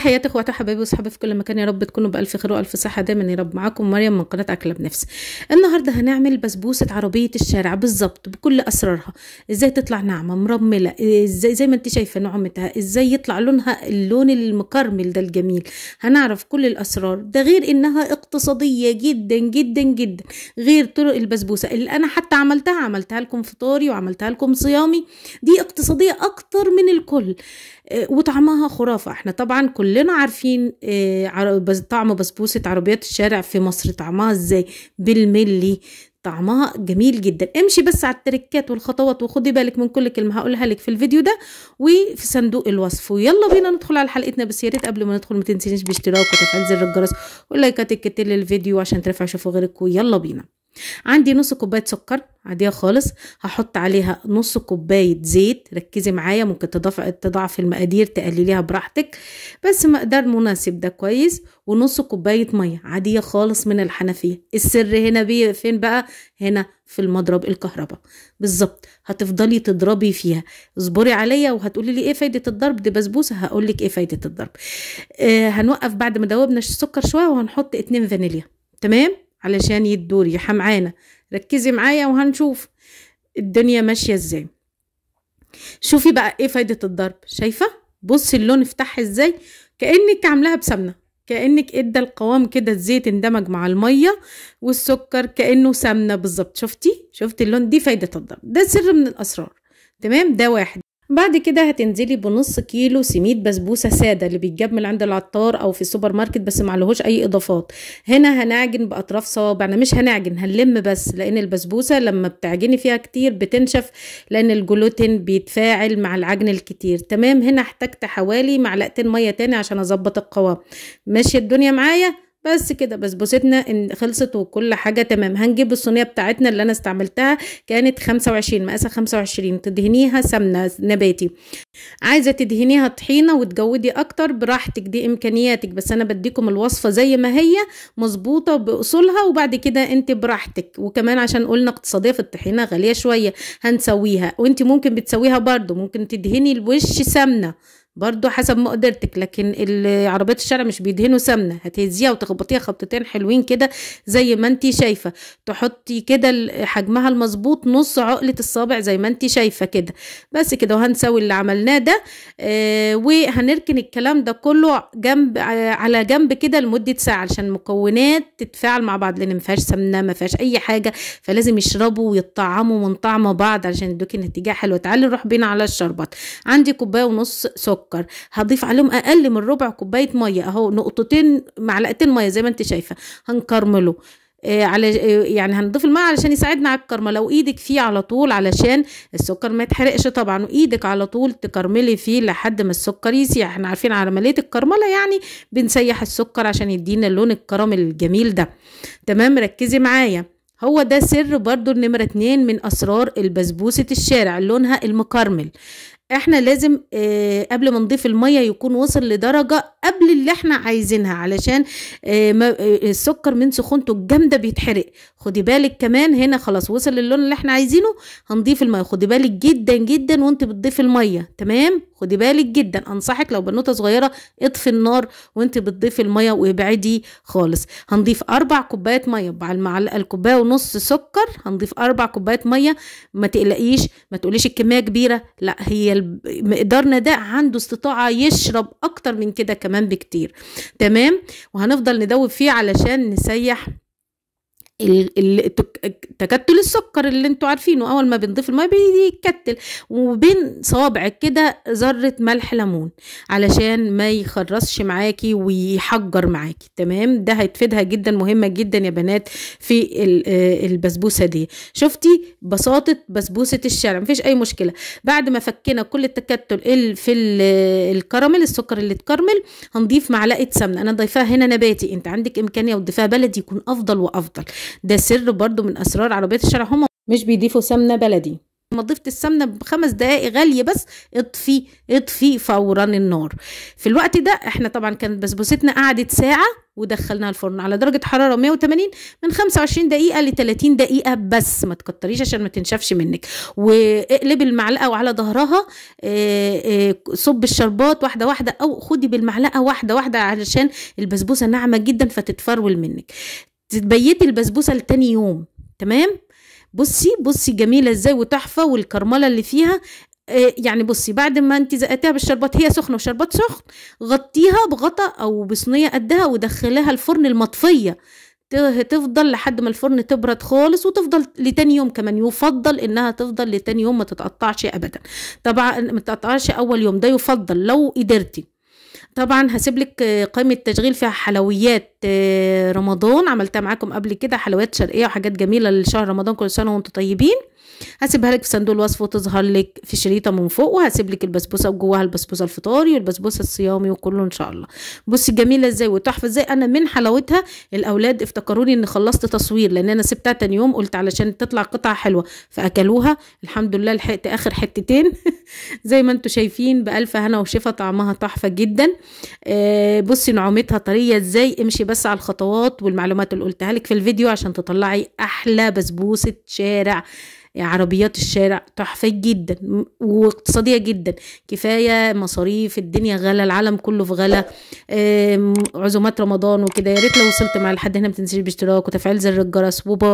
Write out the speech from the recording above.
تحياتي اخواتي وحبايبي وصحابي في كل مكان يا رب تكونوا بالف خير والف صحه دايما يا رب معاكم مريم من قناه اكله بنفس النهارده هنعمل بسبوسه عربيه الشارع بالظبط بكل اسرارها ازاي تطلع ناعمه مرمله ازاي زي ما انت شايفه نعمتها ازاي يطلع لونها اللون المكرمل ده الجميل هنعرف كل الاسرار ده غير انها اقتصاديه جدا جدا جدا غير طرق البسبوسه اللي انا حتى عملتها عملتها لكم فطاري وعملتها لكم صيامي دي اقتصاديه اكتر من الكل إيه، وطعمها خرافه احنا طبعا كل كلنا عارفين آه، طعم بسبوسة عربيات الشارع في مصر طعمها ازاي بالملي طعمها جميل جدا امشي بس على التركات والخطوات وخدي بالك من كل كلمه هقولها لك في الفيديو ده وفي صندوق الوصف ويلا بينا ندخل على حلقتنا بس يا ريت قبل ما ندخل ما تنسينيش باشتراك وتفعيل زر الجرس واللايكات الكتير للفيديو عشان ترفع شوفوا غيرك ويلا بينا عندي نص كوبايه سكر عاديه خالص هحط عليها نص كوبايه زيت ركزي معايا ممكن تضاف تضعف المقادير تقلليها براحتك بس مقدار مناسب ده كويس ونص كوبايه ميه عاديه خالص من الحنفيه السر هنا بيه فين بقى هنا في المضرب الكهرباء بالظبط هتفضلي تضربي فيها اصبري عليا وهتقولي لي ايه فايده الضرب دي بسبوسه هقول لك ايه فايده الضرب آه هنوقف بعد ما دوبنا السكر شويه وهنحط اتنين فانيليا تمام علشان يدوا ريحة معانا ركزي معايا وهنشوف الدنيا ماشية ازاي شوفي بقى ايه فايدة الضرب شايفة بصي اللون افتحها ازاي كأنك عاملاها بسمنة كأنك ادى القوام كده الزيت اندمج مع المية والسكر كأنه سمنة بالظبط شفتي شفتي اللون دي فايدة الضرب ده سر من الأسرار تمام ده واحد بعد كده هتنزلي بنص كيلو سميد بسبوسه ساده اللي من عند العطار او في السوبر ماركت بس معلهوش اي اضافات هنا هنعجن باطراف صوابعنا مش هنعجن هنلم بس لان البسبوسه لما بتعجني فيها كتير بتنشف لان الجلوتين بيتفاعل مع العجن الكتير تمام هنا احتجت حوالي معلقتين ميه تاني عشان اظبط القوام ماشيه الدنيا معايا بس كده بسبوستنا ان خلصت وكل حاجه تمام هنجيب الصينيه بتاعتنا اللي انا استعملتها كانت 25 مقاسها 25 تدهنيها سمنه نباتي عايزه تدهنيها طحينه وتجودي اكتر براحتك دي امكانياتك بس انا بديكم الوصفه زي ما هي مظبوطه باصولها وبعد كده انت براحتك وكمان عشان قلنا اقتصاديه في الطحينه غاليه شويه هنسويها وانت ممكن بتسويها برده ممكن تدهني الوش سمنه برضو حسب مقدرتك لكن عربيات الشارع مش بيدهنوا سمنه هتهزيها وتخبطيها خبطتين حلوين كده زي ما انت شايفه تحطي كده حجمها المظبوط نص عقله الصابع زي ما انت شايفه كده بس كده وهنسوي اللي عملناه ده آه، وهنركن الكلام ده كله جنب آه، على جنب كده لمده ساعه عشان المكونات تتفاعل مع بعض لان ما فيهاش سمنه ما فيهاش اي حاجه فلازم يشربوا ويطعموا من طعم بعض عشان يدوكي نتيجه حلوه تعالي نروح بينا على الشربات عندي كوبايه ونص سكر سكر هضيف عليهم اقل من ربع كوبايه ميه اهو نقطتين معلقتين ميه زي ما انت شايفه هنكرمله آه على آه، يعني هنضيف الماء علشان يساعدنا على الكرمله وايدك فيه على طول علشان السكر ما يتحرقش طبعا وايدك على طول تكرملي فيه لحد ما السكر يسيح احنا عارفين عمليه الكرمله يعني بنسيح السكر عشان يدينا اللون الكراميل الجميل ده تمام ركزي معايا هو ده سر برضو النمرة اتنين من أسرار البسبوسة الشارع لونها المكرمل احنا لازم اه قبل ما نضيف المية يكون وصل لدرجة قبل اللي احنا عايزينها علشان اه, آه، السكر من سخونته الجامدة بيتحرق خدي بالك كمان هنا خلاص وصل للون اللي احنا عايزينه هنضيف المية خدي بالك جدا جدا وانت بتضيف المية تمام خدي بالك جدا انصحك لو بنوتة صغيرة اطفي النار وانت بتضيف المية وابعدي خالص هنضيف اربع كوبايات مية المعلقة الكوباية ونص سكر هنضيف اربع كوبايات مية ما تقلقيش ما تقوليش الكمية كبيرة لا هي مقدار ده عنده استطاعة يشرب أكتر من كده كمان بكتير تمام وهنفضل ندوب فيه علشان نسيح تكتل السكر اللي انتوا عارفينه اول ما بنضيف الماء بيتكتل وبين صوابعك كده ذره ملح ليمون علشان ما يخرصش معاكي ويحجر معاكي تمام ده هيتفيدها جدا مهمه جدا يا بنات في آه، البسبوسه دي شفتي بساطه بسبوسه الشارع مفيش اي مشكله بعد ما فكينا كل التكتل في الكراميل السكر اللي اتكرمل هنضيف معلقه سمنه انا ضايفاها هنا نباتي انت عندك امكانيه وتضيفها بلدي يكون افضل وافضل ده سر برضو من اسرار عربيات الشارع هم مش بيضيفوا سمنه بلدي لما ضفت السمنه بخمس دقائق غاليه بس اطفي اطفي فورا النار في الوقت ده احنا طبعا كانت بسبوستنا قعدت ساعه ودخلناها الفرن على درجه حراره 180 من 25 دقيقه ل 30 دقيقه بس ما تكتريش عشان ما تنشفش منك واقلبي المعلقه وعلى ظهرها آه، آه، صب الشربات واحده واحده او خدي بالمعلقه واحده واحده علشان البسبوسه ناعمه جدا فتتفرول منك تبيتي البسبوسه لتاني يوم تمام بصي بصي جميله ازاي وتحفه والكرمله اللي فيها آه، يعني بصي بعد ما انت زقتيها بالشربات هي سخنه وشربات سخن غطيها بغطا او بصينيه قدها ودخليها الفرن المطفيه تفضل لحد ما الفرن تبرد خالص وتفضل لتاني يوم كمان يفضل انها تفضل لتاني يوم ما تتقطعش ابدا طبعا ما تتقطعش اول يوم ده يفضل لو قدرتي طبعا هسيب لك آه، قائمه تشغيل فيها حلويات آه، رمضان عملتها معاكم قبل كده حلويات شرقيه وحاجات جميله لشهر رمضان كل سنه وانتم طيبين هسيبها لك في صندوق الوصف وتظهر لك في شريطه من فوق وهسيب لك البسبوسه وجواها البسبوسه الفطاري والبسبوسه الصيامي وكله ان شاء الله بصي جميله ازاي وتحفه ازاي انا من حلاوتها الاولاد افتكروني ان خلصت تصوير لان انا سبتها تاني يوم قلت علشان تطلع قطعه حلوه فاكلوها الحمد لله لحقت اخر حتتين زي ما انتم شايفين بالف هنا وشفا طعمها تحفه جدا آه، بصي نعومتها طريه ازاي امشي بس على الخطوات والمعلومات اللي قلتها لك في الفيديو عشان تطلعي احلى بسبوسه شارع آه، عربيات الشارع تحفة جدا واقتصادية جدا كفاية مصاريف الدنيا غلا العالم كله في غلا عزومات رمضان وكده يا ريت لو وصلت مع لحد هنا ما تنسيش باشتراك وتفعيل زر الجرس وباي